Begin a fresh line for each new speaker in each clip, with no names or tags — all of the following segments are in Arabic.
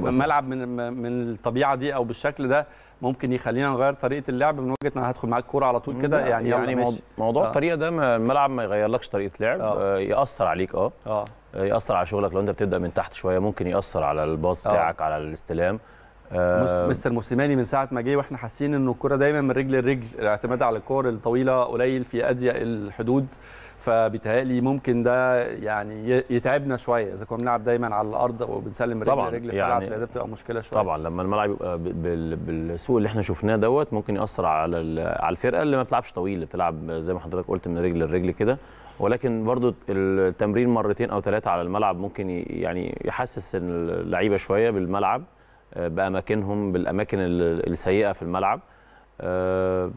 ملعب
من من الطبيعه دي او بالشكل ده ممكن يخلينا نغير طريقه اللعب من وجهه انا هدخل معاك كوره على طول كده يعني يعني ماشي. موضوع آه. الطريقه
ده الملعب ما يغيرلكش طريقه لعب آه. آه، ياثر عليك آه. اه اه ياثر على شغلك لو انت بتبدا من تحت شويه ممكن ياثر على الباص آه. بتاعك على الاستلام آه مستر موسيماني من ساعه ما جه واحنا حاسين ان الكوره دايما من رجل
لرجل الاعتماد على الكور الطويله قليل في اضيق الحدود فبيتهيألي ممكن ده يعني يتعبنا شويه اذا كنا بنلعب دايما على الارض وبنسلم رجل طبعا رجل في يعني الملعب ده
بتبقى مشكله شويه طبعا لما الملعب يبقى بالسوء اللي احنا شفناه دوت ممكن ياثر على على الفرقه اللي ما بتلعبش طويل اللي بتلعب زي ما حضرتك قلت من رجل لرجل كده ولكن برضو التمرين مرتين او ثلاثه على الملعب ممكن يعني يحسس اللعيبه شويه بالملعب آه، باماكنهم بالاماكن السيئه في الملعب آه،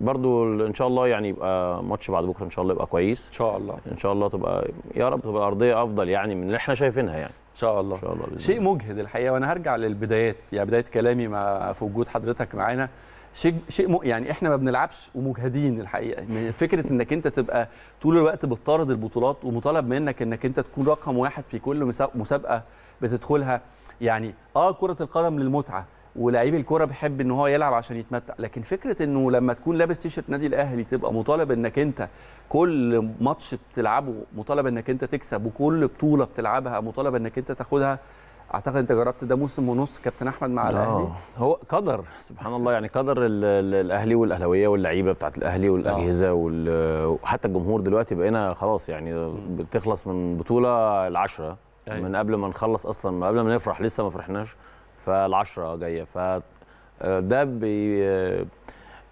برضو ان شاء الله يعني يبقى ماتش بعد بكره ان شاء الله يبقى كويس ان شاء الله ان شاء الله تبقى يا رب تبقى الارضيه افضل يعني من اللي احنا شايفينها يعني ان شاء الله ان شاء الله شيء مجهد الحقيقه
وانا هرجع للبدايات يعني بدايه كلامي مع في وجود حضرتك معانا شيء شيء م... يعني احنا ما بنلعبش ومجهدين الحقيقه فكره انك انت تبقى طول الوقت بتطارد البطولات ومطالب منك انك انت تكون رقم واحد في كل مسابقه بتدخلها يعني اه كره القدم للمتعه ولاعيب الكوره بيحب ان هو يلعب عشان يتمتع لكن فكره انه لما تكون لابس تيشرت نادي الاهلي تبقى مطالب انك انت كل ماتش بتلعبه مطالب انك انت تكسب وكل بطوله بتلعبها مطالب انك انت تاخدها اعتقد انت جربت ده موسم ونص كابتن احمد مع الاهلي آه.
هو قدر سبحان الله يعني قدر الاهلي والاهلاويه واللعيبه بتاعت الاهلي والاجهزه آه. وحتى الجمهور دلوقتي بقينا خلاص يعني بتخلص من بطوله العشرة أيوة. من قبل ما نخلص اصلا قبل ما نفرح لسه ما فرحناش فالعشرة جايه فده بي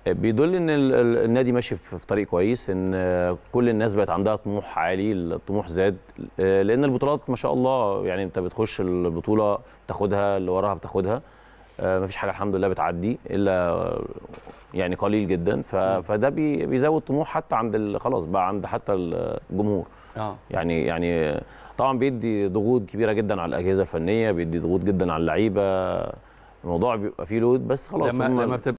بيدل ان النادي ماشي في طريق كويس ان كل الناس بقت عندها طموح عالي الطموح زاد لان البطولات ما شاء الله يعني انت بتخش البطوله تاخدها اللي وراها بتاخدها آه، مفيش حاجه الحمد لله بتعدي الا يعني قليل جدا فده بيزود طموح حتى عند خلاص بقى عند حتى الجمهور آه. يعني يعني طبعا بيدي ضغوط كبيره جدا على الاجهزه الفنيه بيدي ضغوط جدا على اللعيبه الموضوع بيبقى فيه لود بس خلاص لما, لما بتبقى